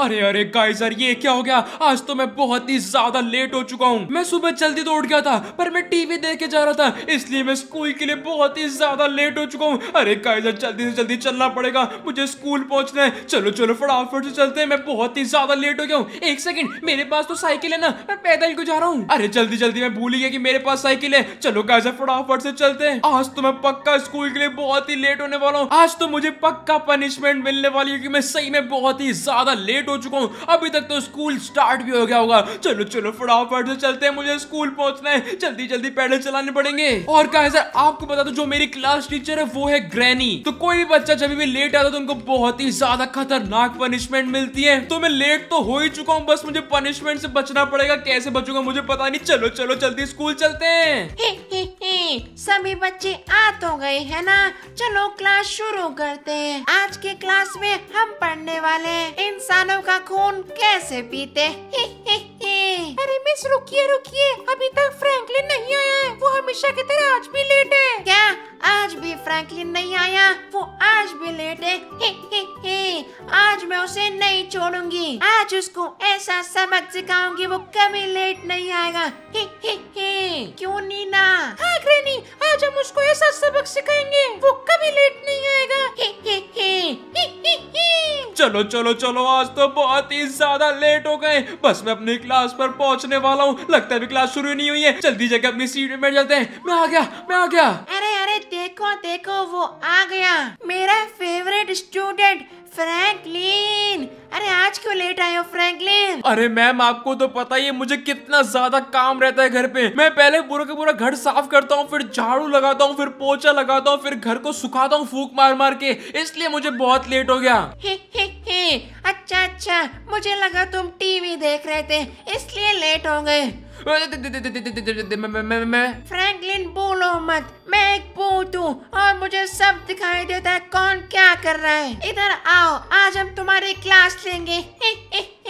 अरे अरे काइजर ये क्या हो गया आज तो मैं बहुत ही ज्यादा लेट हो चुका हूँ मैं सुबह जल्दी तो उठ गया था पर मैं टीवी देख के जा रहा था इसलिए मैं स्कूल के लिए बहुत ही ज्यादा लेट हो चुका हूँ अरे काइजर जल्दी से जल्दी चलना पड़ेगा मुझे स्कूल पहुंचना है चलो चलो फटाफट से चलते हैं मैं बहुत ही ज्यादा लेट हो गया हूँ एक सेकंड मेरे पास तो साइकिल है ना मैं पैदल क्यों जा रहा हूँ अरे जल्दी जल्दी मैं भूल गया की मेरे पास साइकिल है चलो काइजर फटाफट से चलते हैं आज तो मैं पक्का स्कूल के लिए बहुत ही लेट होने वाला हूँ आज तो मुझे पक्का पनिशमेंट मिलने वाली है की मैं सही में बहुत ही ज्यादा लेट लेट हो चुका हूँ अभी तक तो स्कूल स्टार्ट भी हो गया होगा चलो चलो फटाफट से चलते हैं मुझे स्कूल पहुंचना है जल्दी जल्दी पैदल चलाने पड़ेंगे और कहा सर आपको बता दो जो मेरी क्लास टीचर है वो है ग्रैनी तो कोई भी बच्चा जब भी लेट आता तो उनको बहुत ही ज्यादा खतरनाक पनिशमेंट मिलती है तो मैं लेट तो हो ही चुका हूँ बस मुझे पनिशमेंट से बचना पड़ेगा कैसे बचूंगा मुझे पता नहीं चलो चलो जल्दी स्कूल चलते हैं सभी बच्चे आ तो गए है ना चलो क्लास शुरू करते हैं आज के क्लास में हम पढ़ने वाले इंसानों का खून कैसे पीते अरे मिस रुकिए रुकिए अभी तक फ्रैंकलिन नहीं आया है वो हमेशा की तरह आज भी लेट है क्या आज भी फ्रैंकलिन नहीं आया वो आज भी लेट है ही ही ही। आज मैं उसे नहीं छोड़ूंगी आज उसको ऐसा सबक सिखाऊंगी वो कभी लेट नहीं आएगा ही ही ही। क्यों नीना हाँ ग्रेनी आज हम उसको ऐसा सबक सिखाएंगे वो कभी लेट नहीं आएगा चलो चलो चलो आज तो बहुत ही ज्यादा लेट हो गए बस मैं अपनी क्लास पर पहुंचने वाला हूँ लगता है क्लास शुरू नहीं हुई है जल्दी जाके अपनी सीट में बैठ जाते हैं मैं आ गया मैं आ गया अरे अरे देखो देखो वो आ गया मेरा फेवरेट स्टूडेंट फ्रैंकलिन अरे आज क्यों लेट आए हो फ्रैंकलिन अरे मैम आपको तो पता ही है मुझे कितना ज्यादा काम रहता है घर पे मैं पहले पूरा का पूरा घर साफ करता हूँ फिर झाड़ू लगाता हूँ फिर पोचा लगाता हूँ फिर घर को सुखाता हूँ फूक मार मार के इसलिए मुझे बहुत लेट हो गया हे, हे, हे, अच्छा अच्छा मुझे लगा तुम टीवी देख रहे थे इसलिए लेट हो गए फ्रैंकलिन बोलो मत मैं एक पूत हूँ और मुझे सब दिखाई देता है कौन क्या कर रहा है इधर आओ आज हम तुम्हारी क्लास लेंगे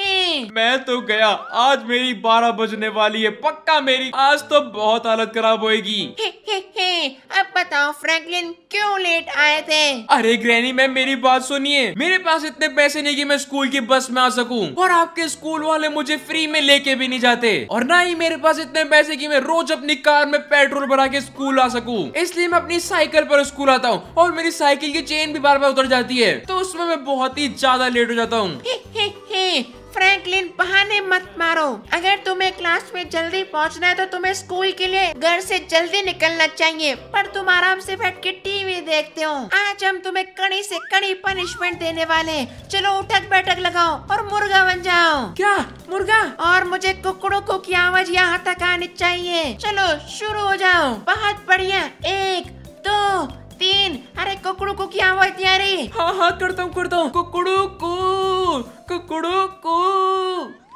मैं तो गया आज मेरी बारह बजने वाली है पक्का मेरी आज तो बहुत हालत खराब होएगी अब बताओ फ्रैंकलिन क्यों लेट आए थे अरे ग्रैनी मैम मेरी बात सुनिए मेरे पास इतने पैसे नहीं कि मैं स्कूल की बस में आ सकूं और आपके स्कूल वाले मुझे फ्री में लेके भी नहीं जाते और ना ही मेरे पास इतने पैसे की मैं रोज अपनी कार में पेट्रोल भरा के स्कूल आ सकूं इसलिए मैं अपनी साइकिल पर स्कूल आता हूँ और मेरी साइकिल की चेन भी बार बार उतर जाती है तो उसमें मैं बहुत ही ज्यादा लेट हो जाता हूँ फ्रैंकलिन बहाने मत मारो अगर तुम्हें क्लास में जल्दी पहुंचना है तो तुम्हें स्कूल के लिए घर से जल्दी निकलना चाहिए पर तुम आराम से बैठ के टीवी देखते हो आज हम तुम्हें कड़ी से कड़ी पनिशमेंट देने वाले चलो उठक बैठक लगाओ और मुर्गा बन जाओ क्या मुर्गा और मुझे कुकड़ो को की आवाज यहाँ तक आनी चाहिए चलो शुरू हो जाओ बहुत बढ़िया एक दो तीन अरे कुकड़ो को की आवाज आ रही हाँ हाँ करता हूँ करता हूँ कुकड़ो को तो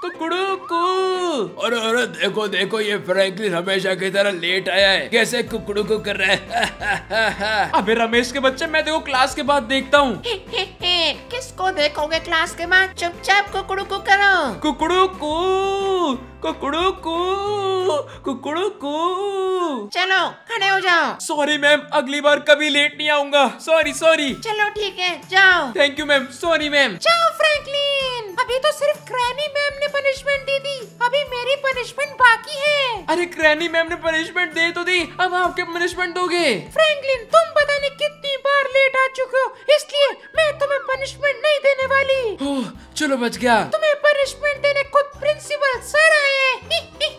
कुकड़ू तो अरे देखो देखो ये फ्रैंकलिन हमेशा की तरह लेट आया है कैसे कुकड़ू को कर रहा है अबे रमेश के बच्चे मैं देखो क्लास के बाद देखता हूँ किसको देखोगे क्लास के बाद चुपचाप कुकड़ू को करो कुकड़ू को कुकड़ू को कुकड़ू को चलो खड़े हो जाओ सॉरी मैम अगली बार कभी लेट नहीं आऊंगा सॉरी सॉरी चलो ठीक है जाओ thank you ma'am sorry ma'am जाओ फ्रैंकलिन अभी तो सिर्फ क्रैनी मैम ने पनिशमेंट दी थी अभी मेरी पनिशमेंट बाकी है अरे क्रैनी मैम ने पनिशमेंट दे तो दी अब आपके पनिशमेंट दोगे फ्रैंकलिन तुम पता नहीं कितनी बार लेट आ चुके हो इसलिए मैं तुम्हें पनिशमेंट नहीं देने वाली चलो बच गया तुम्हें पनिशमेंट देने को प्रिंसिपल सर आए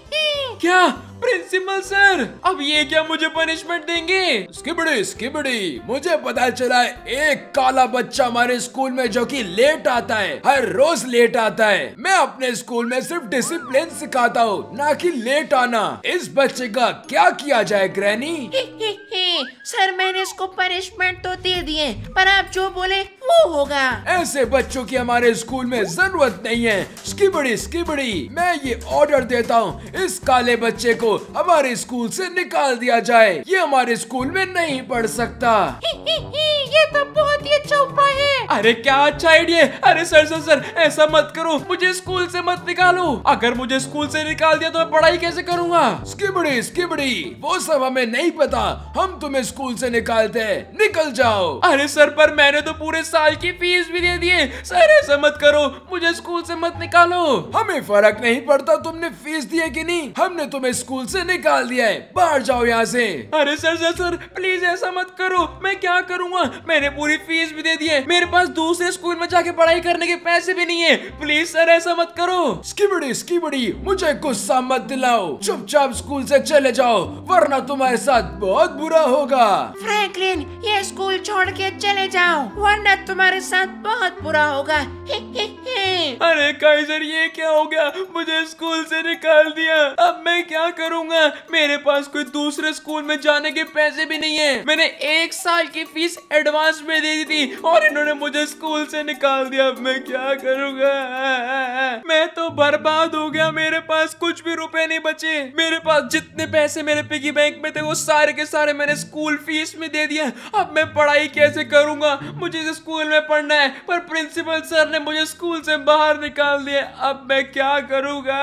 क्या प्रिंसिपल सर अब ये क्या मुझे पनिशमेंट देंगे स्किबड़ी स्किबड़ी मुझे पता चला है एक काला बच्चा हमारे स्कूल में जो कि लेट आता है हर रोज लेट आता है मैं अपने स्कूल में सिर्फ डिसिप्लिन सिखाता हूँ ना कि लेट आना इस बच्चे का क्या किया जाए ग्रैनी सर मैंने इसको पनिशमेंट तो दे दिए पर आप जो बोले वो होगा ऐसे बच्चों की हमारे स्कूल में जरूरत नहीं है स्किबड़ी स्किबड़ी मैं ये ऑर्डर देता हूँ इस काले बच्चे को हमारे स्कूल से निकाल दिया जाए ये हमारे स्कूल में नहीं पढ़ सकता ही ही ही, ये तो बहुत ही अच्छा उपाय है अरे क्या अच्छा आइडिया अरे सर सर सर ऐसा मत करो मुझे स्कूल से मत निकालो अगर मुझे स्कूल से निकाल दिया तो मैं पढ़ाई कैसे करूँगा स्किबड़ी स्किबड़ी वो सब हमें नहीं पता हम तुम्हें स्कूल से निकालते हैं निकल जाओ अरे सर पर मैंने तो पूरे साल की फीस भी दे दिए सर ऐसा मत करो मुझे स्कूल से मत निकालो हमें फर्क नहीं पड़ता तुमने फीस दी है नहीं हमने तुम्हें स्कूल स्कूल से निकाल दिया है बाहर जाओ यहाँ से अरे सर सर सर प्लीज ऐसा मत करो मैं क्या करूँगा मैंने पूरी फीस भी दे दी है मेरे पास दूसरे स्कूल में जाके पढ़ाई करने के पैसे भी नहीं है प्लीज सर ऐसा मत करो स्कीबड़ी स्कीबड़ी मुझे गुस्सा मत दिलाओ चुपचाप स्कूल से चले जाओ वरना तुम्हारे साथ बहुत बुरा होगा फ्रैंकलिन ये स्कूल छोड़ के चले जाओ वरना तुम्हारे साथ बहुत बुरा होगा अरे काइजर ये क्या हो गया मुझे स्कूल से निकाल दिया अब मैं क्या करूँ करूंगा मेरे पास कोई दूसरे स्कूल में जाने के पैसे भी नहीं है मैंने एक साल की फीस एडवांस में दे दी थी और इन्होंने मुझे स्कूल से निकाल दिया अब मैं क्या करूंगा मैं तो बर्बाद हो गया मेरे पास कुछ भी रुपए नहीं बचे मेरे पास जितने पैसे मेरे पिगी बैंक में थे वो सारे के सारे मैंने स्कूल फीस में दे दिया अब मैं पढ़ाई कैसे करूंगा मुझे स्कूल में पढ़ना है पर प्रिंसिपल सर ने मुझे स्कूल से बाहर निकाल दिया अब मैं क्या करूंगा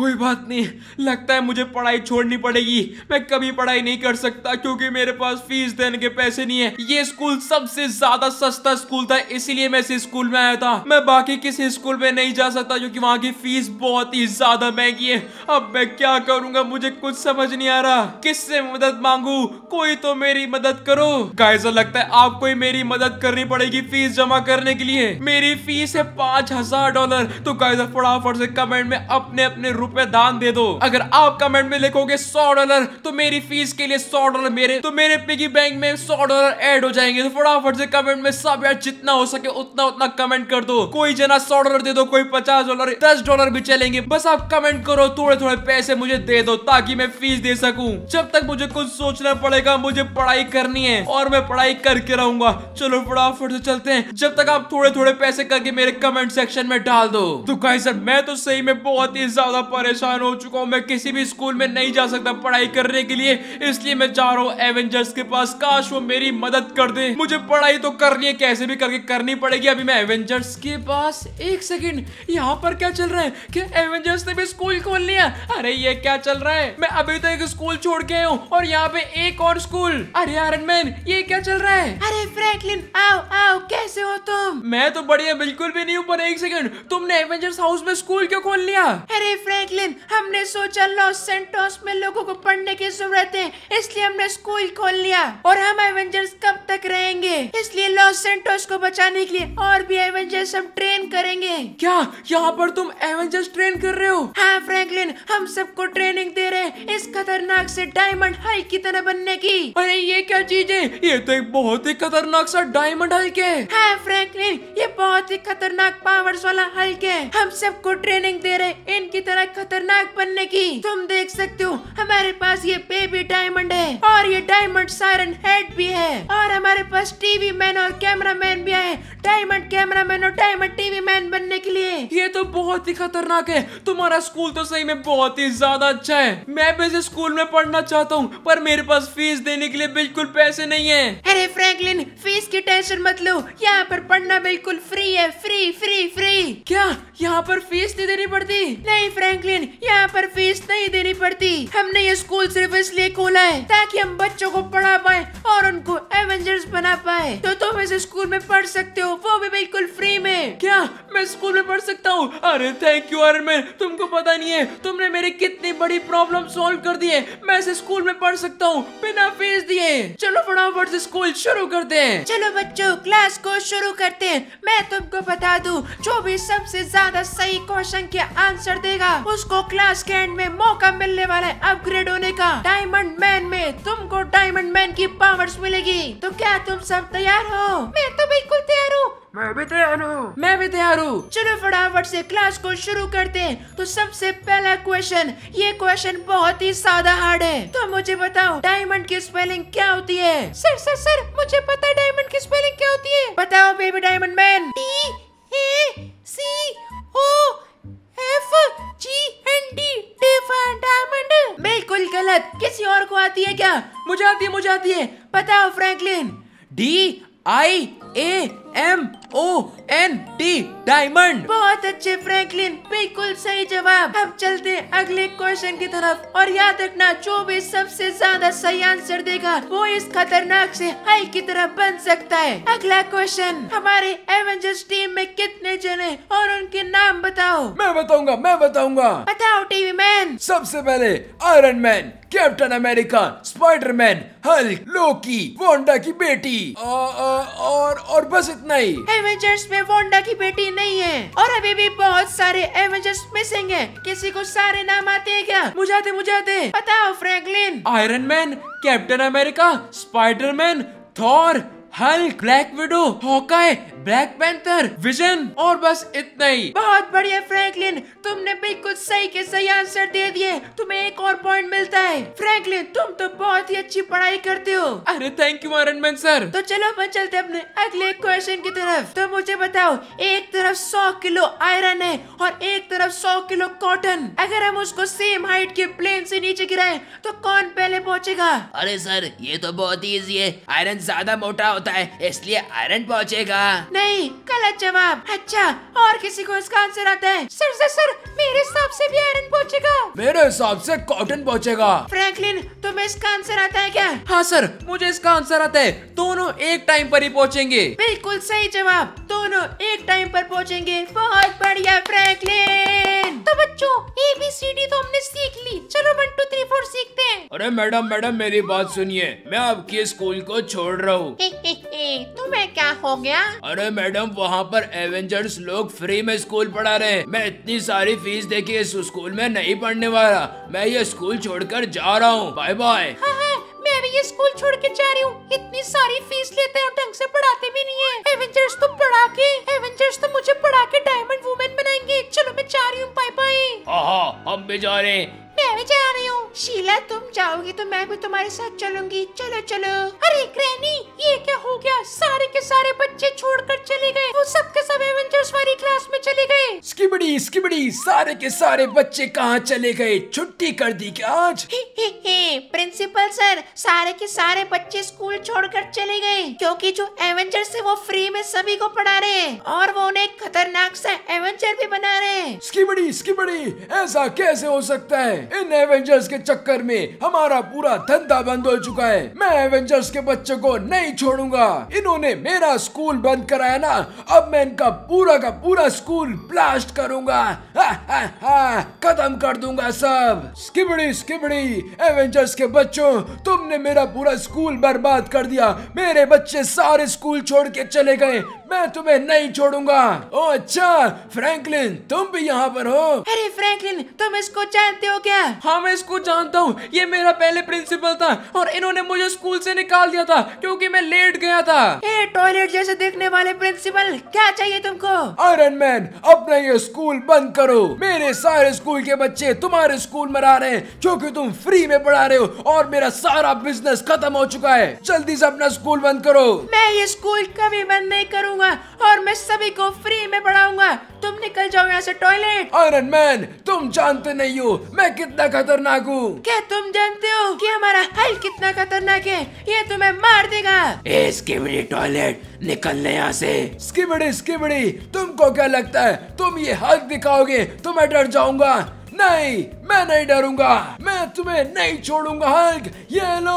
कोई बात नहीं लगता है मुझे पढ़ाई छोड़नी पड़ेगी मैं कभी पढ़ाई नहीं कर सकता क्योंकि मेरे पास फीस देने के पैसे नहीं है ये स्कूल सबसे ज्यादा सस्ता स्कूल था इसीलिए मैं इस स्कूल में आया था मैं बाकी किसी स्कूल में नहीं जा सकता क्योंकि वहाँ की फीस बहुत ही ज्यादा महंगी है अब मैं क्या करूंगा मुझे कुछ समझ नहीं आ रहा किससे मदद मांगू कोई तो मेरी मदद करो गायजा लगता है आपको ही मेरी मदद करनी पड़ेगी फीस जमा करने के लिए मेरी फीस है पांच हजार डॉलर तो गायजा फटाफट से कमेंट में अपने अपने रुपए दान दे दो अगर अगर आप कमेंट में लिखोगे सौ डॉलर तो मेरी फीस के लिए सौ डॉलर मेरे तो मेरे पिगी बैंक में सौ डॉलर एड हो जाएंगे तो फटाफट से कमेंट में सब यार जितना हो सके उतना उतना कमेंट कर दो कोई जना सौ डॉलर दे दो कोई पचास डॉलर दस डॉलर भी चलेंगे बस आप कमेंट करो थोड़े थोड़े पैसे मुझे दे दो ताकि मैं फीस दे सकूं जब तक मुझे कुछ सोचना पड़ेगा मुझे पढ़ाई करनी है और मैं पढ़ाई करके रहूंगा चलो फटाफट से चलते हैं जब तक आप थोड़े थोड़े पैसे करके मेरे कमेंट सेक्शन में डाल दो तो कहीं सर मैं तो सही में बहुत ही ज्यादा परेशान हो चुका हूँ मैं किसी भी स्कूल में नहीं जा सकता पढ़ाई करने के लिए इसलिए मैं जा रहा हूँ एवेंजर्स के पास काश वो मेरी मदद कर दे मुझे पढ़ाई तो करनी है कैसे भी करके करनी पड़ेगी अभी मैं एवेंजर्स के पास एक सेकेंड यहाँ पर क्या चल रहा है क्या एवेंजर्स ने भी स्कूल खोल लिया अरे ये क्या चल रहा है मैं अभी तो एक स्कूल छोड़ के हूँ और यहाँ पे एक और स्कूल अरे आयरन मैन ये क्या चल रहा है अरे फ्रैंकलिन आओ आओ कैसे हो तुम मैं तो बढ़िया बिल्कुल भी नहीं हूँ पर एक सेकंड तुमने एवेंजर्स हाउस में स्कूल क्यों खोल लिया अरे फ्रैंकलिन हमने सोचा मिस्टर लॉस सेंटोस में लोगों को पढ़ने की जरूरत है इसलिए हमने स्कूल खोल लिया और हम एवेंजर्स कब तक रहेंगे इसलिए लॉस सेंटोस को बचाने के लिए और भी एवेंजर्स हम ट्रेन करेंगे क्या यहाँ पर तुम एवेंजर्स ट्रेन कर रहे हो हाँ फ्रैंकलिन हम सबको ट्रेनिंग दे रहे हैं इस खतरनाक से डायमंड हाई की तरह बनने की अरे ये क्या चीज है ये तो एक बहुत ही खतरनाक सा डायमंड हल्क है हाँ फ्रैंकलिन ये बहुत ही खतरनाक पावर्स वाला हल्क है हम सबको ट्रेनिंग दे रहे इनकी तरह खतरनाक बनने की तुम देख सकते हो हमारे पास ये बेबी डायमंड है और ये डायमंड सायरन हेड भी है और हमारे पास टीवी मैन और कैमरा मैन भी आए डायमंड कैमरा मैन और डायमंड टीवी मैन बनने के लिए ये तो बहुत ही खतरनाक है तुम्हारा स्कूल तो सही में बहुत ही ज्यादा अच्छा है मैं भी इस स्कूल में पढ़ना चाहता हूँ पर मेरे पास फीस देने के लिए बिल्कुल पैसे नहीं है अरे फ्रैंकलिन फीस की टेंशन मत लो यहाँ पर पढ़ना बिल्कुल फ्री है फ्री फ्री फ्री क्या यहाँ पर फीस नहीं देनी पड़ती नहीं फ्रैंकलिन यहाँ पर फीस नहीं देनी पड़ती हमने ये स्कूल सिर्फ इसलिए खोला है ताकि हम बच्चों को पढ़ा पाए और उनको एवेंजर टीचर्स बना पाए तो तुम इस स्कूल में पढ़ सकते हो वो भी बिल्कुल फ्री में क्या मैं स्कूल में पढ़ सकता हूँ अरे थैंक यू अरे मैन तुमको पता नहीं है तुमने मेरी कितनी बड़ी प्रॉब्लम सोल्व कर दी है मैं इस स्कूल में पढ़ सकता हूँ बिना फीस दिए चलो फटाफट से स्कूल शुरू करते हैं चलो बच्चों क्लास को शुरू करते हैं मैं तुमको बता दूँ जो भी सबसे ज्यादा सही क्वेश्चन के आंसर देगा उसको क्लास के एंड में मौका मिलने वाला है अपग्रेड होने का डायमंड मैन में तुमको डायमंड मैन की पावर्स मिलेगी तो क्या तुम सब तैयार हो मैं तो बिल्कुल तैयार हूँ मैं भी तैयार हूँ मैं भी तैयार हूँ चलो फटाफट से क्लास को शुरू करते हैं तो सबसे पहला क्वेश्चन ये क्वेश्चन बहुत ही सादा हार्ड है तो मुझे बताओ डायमंड की स्पेलिंग क्या होती है सर सर सर मुझे पता है डायमंड की स्पेलिंग क्या होती है बताओ baby diamond man T A C O F G N D गलत किसी और को आती है क्या मुझे आती है मुझे आती है पता हो Franklin D I A M O N T diamond बहुत अच्छे फ्रैंकलिन बिल्कुल सही जवाब अब चलते अगले क्वेश्चन की तरफ और याद रखना जो भी सबसे ज्यादा सही आंसर देगा वो इस खतरनाक से हाई की तरफ बन सकता है अगला क्वेश्चन हमारे एवेंजर्स टीम में कितने जने और उनके नाम बताओ मैं बताऊंगा मैं बताऊंगा बताओ टीवी मैन सबसे पहले Iron Man Captain America Spiderman Hulk Loki Wanda की बेटी आ, आ, और और बस इतना नहीं एवेंजर्स में वोंडा की बेटी नहीं है और अभी भी बहुत सारे एवेंजर्स मिसिंग है किसी को सारे नाम आते हैं क्या मुझाते मुझाते बताओ Franklin Iron Man Captain America Spiderman Thor Hulk Black Widow Hawkeye Black Panther Vision और बस इतना ही बहुत बढ़िया फ्रैंकलिन तुमने बिल्कुल सही के सही आंसर दे दिए तुम्हें एक और पॉइंट मिलता है फ्रैंकलिन तुम तो बहुत ही अच्छी पढ़ाई करते हो अरे thank you Iron Man sir तो चलो अपन चलते अपने अगले क्वेश्चन की तरफ तो मुझे बताओ एक तरफ सौ किलो आयरन है और एक तरफ सौ किलो कॉटन अगर हम उसको सेम हाइट के प्लेन से नीचे गिराए तो कौन पहले पहुँचेगा अरे सर ये तो बहुत इजी ईजी है आयरन ज्यादा मोटा होता है इसलिए आयरन पहुँचेगा नहीं गलत जवाब अच्छा और किसी को इसका आंसर आता है सर सर सर मेरे हिसाब से भी आयरन पहुंचेगा मेरे हिसाब से कॉटन पहुंचेगा फ्रैंकलिन तुम्हें इसका आंसर आता है क्या हाँ सर मुझे इसका आंसर आता है दोनों एक टाइम पर ही पहुंचेंगे बिल्कुल सही जवाब दोनों एक टाइम पर पहुंचेंगे बहुत बढ़िया फ्रैंकलिन तो बच्चों ए बी सी डी तो हमने सीख ली चलो वन टू थ्री फोर सीखते हैं अरे मैडम मैडम मेरी बात सुनिए मैं आपके स्कूल को छोड़ रहा हूँ तुम्हें क्या हो गया अरे अरे मैडम वहाँ पर एवेंजर्स लोग फ्री में स्कूल पढ़ा रहे मैं इतनी सारी फीस दे के इस स्कूल में नहीं पढ़ने वाला मैं ये स्कूल छोड़कर जा रहा हूँ बाय बाय हाँ, हाँ, मैं भी ये स्कूल छोड़ के जा रही हूँ इतनी सारी फीस लेते हैं ढंग से पढ़ाते भी नहीं है एवेंजर्स तो पढ़ा के एवेंजर्स तो मुझे पढ़ा के डायमंड वुमेन बनाएंगे चलो मैं जा रही हूँ बाय बाय हाँ हम भी जा रहे हैं मैं भी जा रही हूँ शीला तुम जाओगी तो मैं भी तुम्हारे साथ चलूंगी चलो चलो अरे ग्रैनी ये क्या हो गया सारे के सारे बच्चे छोड़कर चले गए वो सब के सब एवेंजर्स वाली क्लास में चले गए स्किबड़ी स्किबड़ी सारे के सारे बच्चे कहाँ चले गए छुट्टी कर दी क्या आज प्रिंसिपल सर सारे के सारे बच्चे स्कूल छोड़कर चले गए क्योंकि जो एवेंजर्स है वो फ्री में सभी को पढ़ा रहे हैं और वो उन्हें खतरनाक सा एवेंजर भी बना रहे हैं स्किबड़ी स्किबड़ी ऐसा कैसे हो सकता है इन एवेंजर्स के चक्कर में हमारा पूरा धंधा बंद हो चुका है मैं एवेंजर्स के बच्चों को नहीं छोड़ूंगा इन्होंने मेरा स्कूल बंद कराया ना अब मैं इनका पूरा का पूरा स्कूल ब्लास्ट करूंगा खत्म कर दूंगा सब स्किबड़ी स्किबड़ी एवेंजर्स के बच्चों तुमने मेरा पूरा स्कूल बर्बाद कर दिया मेरे बच्चे सारे स्कूल छोड़ के चले गए मैं तुम्हें नहीं छोड़ूंगा ओ अच्छा फ्रैंकलिन तुम भी यहाँ पर हो अरे फ्रैंकलिन तुम इसको जानते हो क्या हाँ मैं इसको जानता हूँ ये मेरा पहले प्रिंसिपल था और इन्होंने मुझे स्कूल से निकाल दिया था क्योंकि मैं लेट गया था टॉयलेट जैसे देखने वाले प्रिंसिपल क्या चाहिए तुमको आयरन मैन अपना ये स्कूल बंद करो मेरे सारे स्कूल के बच्चे तुम्हारे स्कूल में आ रहे हैं क्योंकि तुम फ्री में पढ़ा रहे हो और मेरा सारा बिजनेस खत्म हो चुका है जल्दी से अपना स्कूल बंद करो मैं ये स्कूल कभी बंद नहीं करूँगा करूंगा और मैं सभी को फ्री में पढ़ाऊंगा तुम निकल जाओ यहाँ से टॉयलेट आयरन मैन तुम जानते नहीं हो मैं कितना खतरनाक हूँ क्या तुम जानते हो कि हमारा हल कितना खतरनाक है ये तुम्हें मार देगा ए टॉयलेट निकलने यहाँ से स्किबड़ी स्किबड़ी तुमको क्या लगता है तुम ये हल दिखाओगे तो मैं डर जाऊंगा नहीं मैं नहीं डरूंगा मैं तुम्हें नहीं छोड़ूंगा हल्क ये लो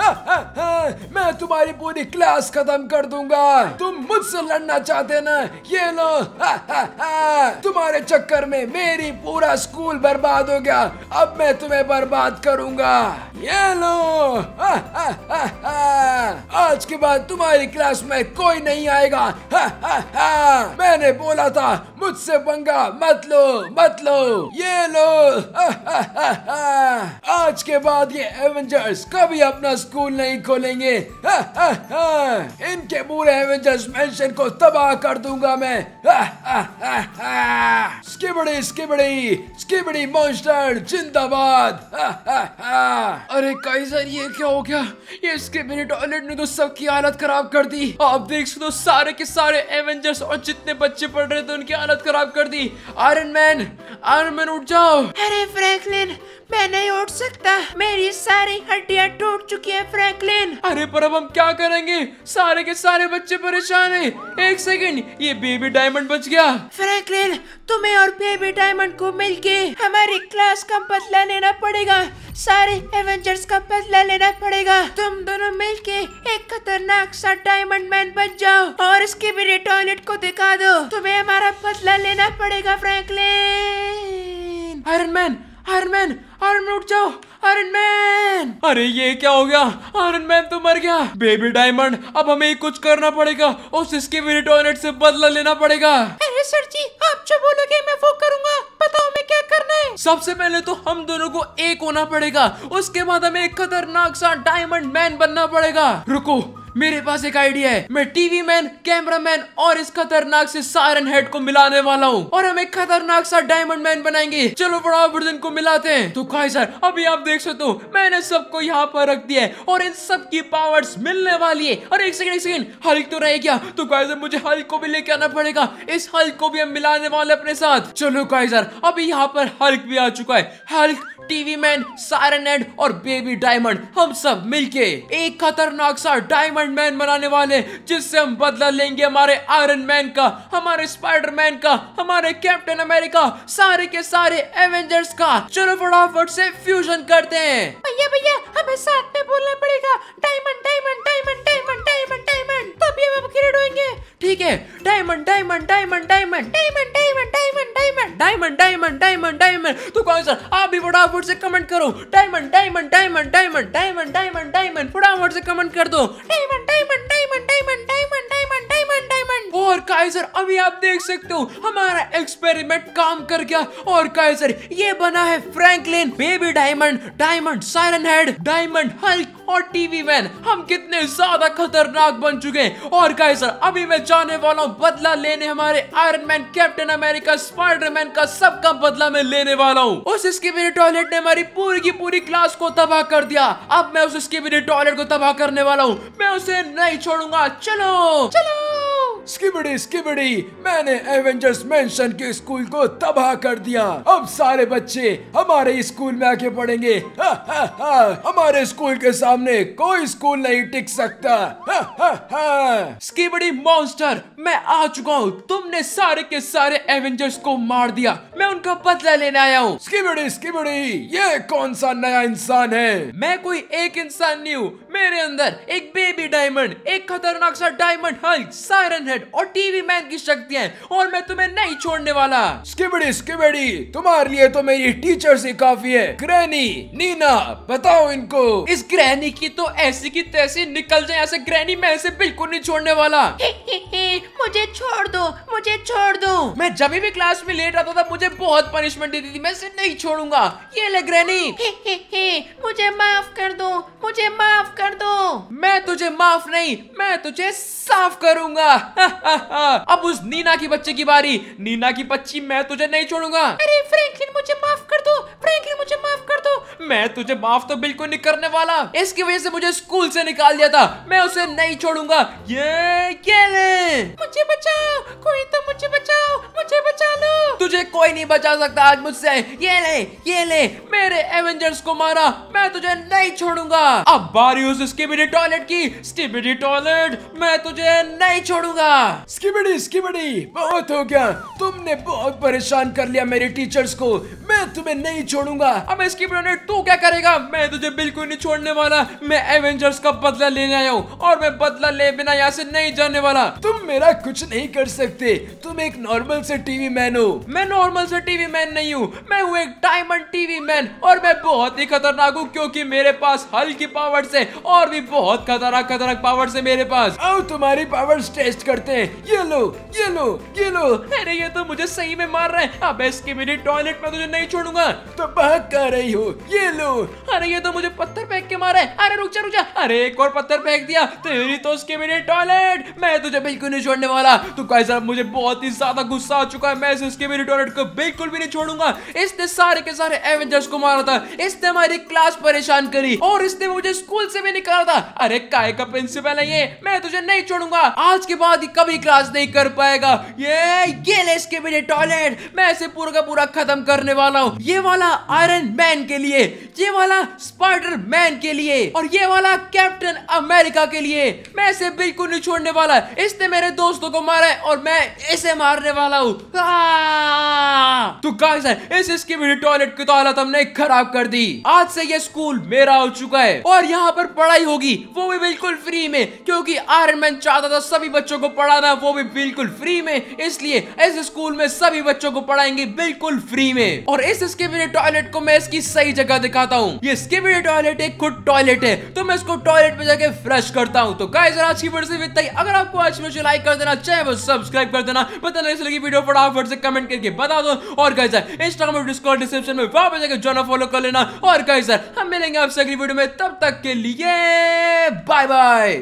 हा, हा, हा, मैं तुम्हारी पूरी क्लास खत्म कर दूंगा तुम मुझसे लड़ना चाहते ना ये लो हा, हा, हा, तुम्हारे चक्कर में मेरी पूरा स्कूल बर्बाद हो गया अब मैं तुम्हें बर्बाद करूंगा ये लो हा, हा, हा, हा, आज के बाद तुम्हारी क्लास में कोई नहीं आएगा हा, हा, हा, मैंने बोला था मुझसे पंगा मत लो मत लो ये लो आज के बाद ये एवेंजर्स कभी अपना स्कूल नहीं खोलेंगे इनके पूरे एवेंजर्स मेंशन को तबाह कर दूंगा मैं स्किबड़ी स्किबड़ी स्किबड़ी मॉन्स्टर जिंदाबाद अरे कई सर ये क्या हो गया ये स्किबड़ी टॉयलेट ने तो सबकी हालत खराब कर दी आप देख सकते हो सारे के सारे एवेंजर्स और जितने बच्चे पढ़ रहे थे उनकी हालत खराब कर दी आयरन मैन आयरन मैन उठ जाओ जाओ अरे फ्रैंकलिन मैं नहीं उठ सकता मेरी सारी हड्डियाँ टूट चुकी है फ्रैंकलिन अरे पर अब हम क्या करेंगे सारे के सारे बच्चे परेशान हैं एक सेकंड ये बेबी डायमंड बच गया फ्रैंकलिन तुम्हें और बेबी डायमंड को मिलके हमारी क्लास का बदला लेना पड़ेगा सारे एवेंजर्स का बदला लेना पड़ेगा तुम दोनों के एक खतरनाक सा डायमंड मैन बन जाओ और इसके मेरे टॉयलेट को दिखा दो तुम्हें हमारा बदला लेना पड़ेगा Franklin Iron Man Iron Man Iron Man उठ जाओ आयरन मैन अरे ये क्या हो गया आयरन मैन तो मर गया बेबी डायमंड अब हमें कुछ करना पड़ेगा उस इसके मेरे टॉयलेट से बदला लेना पड़ेगा अरे सर जी आप जो बोलोगे मैं वो करूंगा बताओ मैं क्या करना है सबसे पहले तो हम दोनों को एक होना पड़ेगा उसके बाद हमें खतरनाक सा डायमंड मैन बनना पड़ेगा रुको मेरे पास एक आइडिया है मैं टीवी मैन कैमरा मैन और इस खतरनाक से सायरन हेड को मिलाने वाला हूँ और हम एक खतरनाक सा डायमंड मैन बनाएंगे चलो बड़ा वर्जन को मिलाते हैं तो सर अभी आप देख सकते हो मैंने सबको यहाँ पर रख दिया है और इन सब की पावर्स मिलने वाली है और एक सेकंड एक सेकंड हल्क तो रहे क्या तो खाई सर मुझे हल्क को भी लेके आना पड़ेगा इस हल्क को भी हम मिलाने वाले अपने साथ चलो खाई सर अभी यहाँ पर हल्क भी आ चुका है Hulk TV man Siren and और बेबी डायमंड हम सब मिलके एक खतरनाक सा डायमंड मैन बनाने वाले जिससे हम बदला लेंगे हमारे आयरन मैन का हमारे स्पाइडर मैन का हमारे कैप्टन अमेरिका सारे के सारे एवेंजर्स का चलो फटाफट से फ्यूजन करते हैं भैया भैया हमें साथ में बोलना पड़ेगा diamond diamond diamond diamond diamond diamond तभी हम आपके अपग्रेड होंगे ठीक है diamond diamond diamond diamond diamond diamond diamond diamond diamond diamond diamond diamond तो कौन सर आप भी बड़ा फटाफट से कमेंट करो diamond diamond diamond diamond diamond diamond diamond बड़ा फटाफट से कमेंट कर दो diamond diamond diamond diamond diamond और काइजर अभी आप देख सकते हो हमारा एक्सपेरिमेंट काम कर गया और काइजर ये बना है Franklin baby diamond diamond Siren Head diamond Hulk और टीवी मैन हम कितने ज्यादा खतरनाक बन चुके हैं और काइजर अभी मैं जाने वाला हूँ बदला लेने हमारे Iron Man Captain America Spiderman का सबका बदला मैं लेने वाला हूँ उस स्कीबिरी टॉयलेट ने हमारी पूरी की पूरी क्लास को तबाह कर दिया अब मैं उस स्कीबिरी टॉयलेट को तबाह करने वाला हूँ मैं उसे नहीं छोड़ूंगा चलो चलो स्किबड़ी स्किबड़ी मैंने एवेंजर्स मेंशन के स्कूल को तबाह कर दिया अब सारे बच्चे हमारे स्कूल में आके पढ़ेंगे हा, हा, हा। हमारे स्कूल के सामने कोई स्कूल नहीं टिक सकता स्किबड़ी मॉन्स्टर मैं आ चुका हूँ तुमने सारे के सारे एवेंजर्स को मार दिया मैं उनका बदला लेने आया हूँ स्किबड़ी स्किबड़ी ये कौन सा नया इंसान है मैं कोई एक इंसान नहीं हूँ मेरे अंदर एक बेबी डायमंड एक खतरनाक सा डायमंड हल्क सायरन हेड और टीवी मैन की शक्तियां और मैं तुम्हें नहीं छोड़ने वाला स्किबड़ी स्किबड़ी तुम्हारे लिए तो मेरी टीचर से काफी है ग्रैनी नीना बताओ इनको इस ग्रैनी की तो ऐसी की तैसी निकल जाए ऐसे ग्रैनी मैं ऐसे बिल्कुल नहीं छोड़ने वाला हे हे हे, मुझे छोड़ दो मुझे छोड़ दो मैं जब भी क्लास में लेट आता था मुझे बहुत पनिशमेंट देती थी मैं इसे नहीं छोड़ूंगा ये ले ग्रैनी मुझे माफ कर दो मुझे माफ कर कर दो मैं तुझे माफ नहीं मैं तुझे साफ करूंगा अब उस नीना की बच्चे की बारी नीना की बच्ची मैं तुझे नहीं छोड़ूंगा अरे फ्रैंकलिन मुझे माफ कर दो फ्रैंकलिन मुझे माफ कर दो मैं तुझे माफ तो बिल्कुल नहीं करने वाला इसकी वजह से मुझे स्कूल से निकाल दिया था मैं उसे नहीं छोड़ूंगा ये ये ले मुझे बचाओ कोई तो मुझे बचाओ मुझे बचा लो तुझे कोई नहीं बचा सकता आज मुझसे ये ले ये ले मेरे एवेंजर्स को मारा मैं तुझे नहीं छोड़ूंगा अब बारी यूज स्किबिडी टॉयलेट की स्किबिडी टॉयलेट मैं तुझे नहीं छोड़ूंगा स्किबिडी स्किबिडी बहुत हो गया तुमने बहुत परेशान कर लिया मेरे टीचर्स को मैं तुम्हें नहीं छोड़ूंगा अब स्किबिडी ने तू क्या करेगा मैं तुझे बिल्कुल नहीं छोड़ने वाला मैं एवेंजर्स का बदला लेने आया हूँ और मैं बदला ले बिना यहाँ से नहीं जाने वाला तुम मेरा कुछ नहीं कर सकते तुम एक नॉर्मल से टीवी मैन हो मैं नॉर्मल से टीवी मैन नहीं हूँ मैं हूँ एक डायमंड टीवी मैन और मैं बहुत ही खतरनाक हूँ क्योंकि मेरे पास हल्की पावर है और भी बहुत खतरनाक खतरनाक पावर है मेरे पास आओ तुम्हारी पावर टेस्ट करते हैं ये लो ये लो ये लो अरे ये तो मुझे सही में मार रहा है अब इसके मेरी टॉयलेट में तुझे नहीं छोड़ूंगा तो भाग कर रही हो ये लो अरे ये तो मुझे पत्थर फेंक के मारा है अरे रुक जा रुक जा अरे एक और पत्थर फेंक दिया तेरी तो उसके मेरे टॉयलेट मैं तुझे बिल्कुल नहीं छोड़ने वाला तो गाइस अब मुझे बहुत ही ज्यादा गुस्सा आ चुका है मैं इसके मेरे टॉयलेट को बिल्कुल भी नहीं छोड़ूंगा इसने सारे के सारे एवेंजर्स को मारा था इसने हमारी क्लास परेशान करी और इसने मुझे स्कूल से भी मैंने कहा था अरे काय का प्रिंसिपल है ये मैं तुझे नहीं छोड़ूंगा आज के बाद कभी क्लास नहीं कर पाएगा ये ये ले इसके मेरे टॉयलेट मैं इसे पूरा का पूरा खत्म करने वाला हूँ ये वाला आयरन मैन के लिए ये वाला स्पाइडर मैन के लिए और ये वाला कैप्टन अमेरिका के लिए मैं इसे बिल्कुल नहीं छोड़ने वाला इसने मेरे दोस्तों को मारा है और मैं इसे मारने वाला हूँ गाइस इस इसकी मेरी टॉयलेट की तो हालत हमने खराब कर दी आज से ये स्कूल मेरा हो चुका है और यहाँ पर पढ़ाई होगी वो भी बिल्कुल फ्री में क्योंकि आयरन मैन चाहता था सभी बच्चों को पढ़ाना वो भी बिल्कुल फ्री में इसलिए इस स्कूल में सभी बच्चों को पढ़ाएंगे बिल्कुल फ्री में और इस इसके मेरे टॉयलेट को मैं इसकी सही जगह दिखाता हूँ ये मेरे टॉयलेट एक खुद टॉयलेट है तो मैं इसको टॉयलेट में जाके फ्रेश करता हूँ तो गाइस आज की वीडियो से इतना अगर आपको आज मुझे लाइक कर देना चाहे वो सब्सक्राइब कर देना पता नहीं लगी वीडियो फटाफट से कमेंट करके बता दो और गाइस इंस्टाग्राम डिस्कॉर्ड डिस्क्रिप्शन में वहां पर जाकर जॉना फॉलो कर लेना और गाइस हम मिलेंगे आपसे अगली वीडियो में तब तक के लिए बाय बाय